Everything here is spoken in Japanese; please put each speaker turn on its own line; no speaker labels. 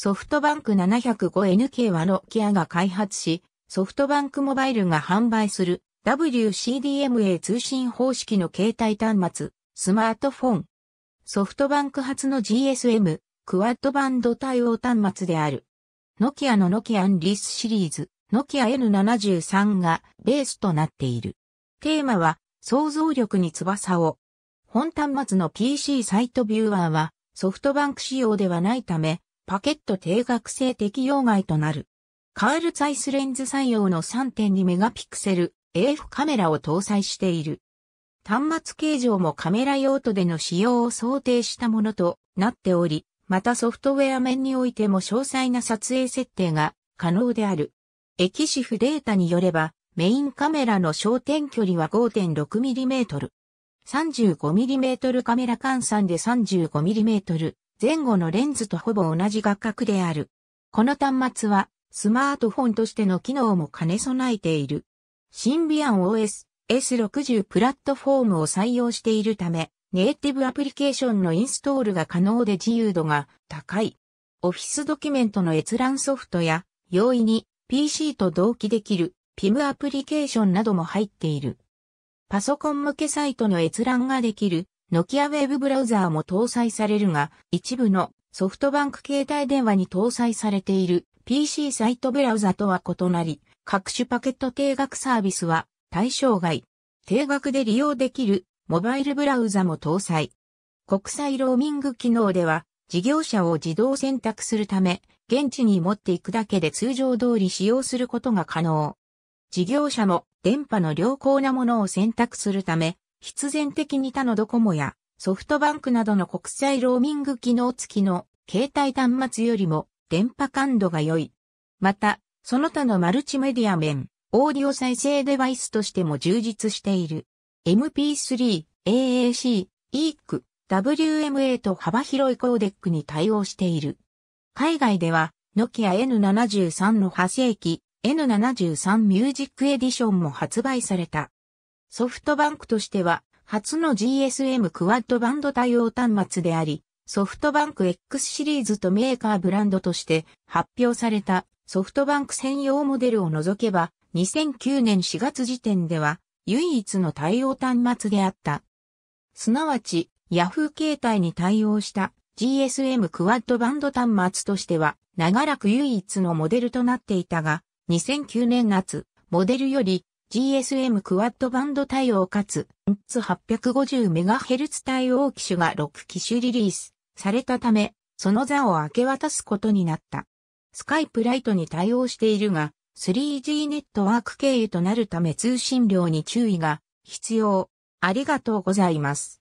ソフトバンク 705NK はノキアが開発し、ソフトバンクモバイルが販売する WCDMA 通信方式の携帯端末、スマートフォン。ソフトバンク発の GSM、クワッドバンド対応端末である。ノキアのノキアンリスシリーズ、ノキア N73 がベースとなっている。テーマは、想像力に翼を。本端末の PC サイトビューアーは、ソフトバンク仕様ではないため、パケット定額制適用外となる。カールツァイスレンズ採用の3 2セル AF カメラを搭載している。端末形状もカメラ用途での使用を想定したものとなっており、またソフトウェア面においても詳細な撮影設定が可能である。エキシフデータによれば、メインカメラの焦点距離は 5.6mm。35mm カメラ換算で 35mm。前後のレンズとほぼ同じ画角である。この端末はスマートフォンとしての機能も兼ね備えている。シンビアン OS S60 プラットフォームを採用しているため、ネイティブアプリケーションのインストールが可能で自由度が高い。オフィスドキュメントの閲覧ソフトや、容易に PC と同期できる PIM アプリケーションなども入っている。パソコン向けサイトの閲覧ができるノキアウェブブラウザーも搭載されるが、一部のソフトバンク携帯電話に搭載されている PC サイトブラウザとは異なり、各種パケット定額サービスは対象外。定額で利用できるモバイルブラウザも搭載。国際ローミング機能では、事業者を自動選択するため、現地に持っていくだけで通常通り使用することが可能。事業者も電波の良好なものを選択するため、必然的に他のドコモやソフトバンクなどの国際ローミング機能付きの携帯端末よりも電波感度が良い。また、その他のマルチメディア面、オーディオ再生デバイスとしても充実している。MP3、AAC、EEC、WMA と幅広いコーデックに対応している。海外では、ノキア N73 の派生機、N73 ミュージックエディションも発売された。ソフトバンクとしては、初の GSM クワッドバンド対応端末であり、ソフトバンク X シリーズとメーカーブランドとして発表されたソフトバンク専用モデルを除けば、2009年4月時点では唯一の対応端末であった。すなわち、ヤフー携帯に対応した GSM クワッドバンド端末としては、長らく唯一のモデルとなっていたが、2009年夏、モデルより GSM クワッドバンド対応かつ、850MHz 対応機種が6機種リリースされたため、その座を明け渡すことになった。スカイプライトに対応しているが、3G ネットワーク経由となるため通信量に注意が必要。ありがとうございます。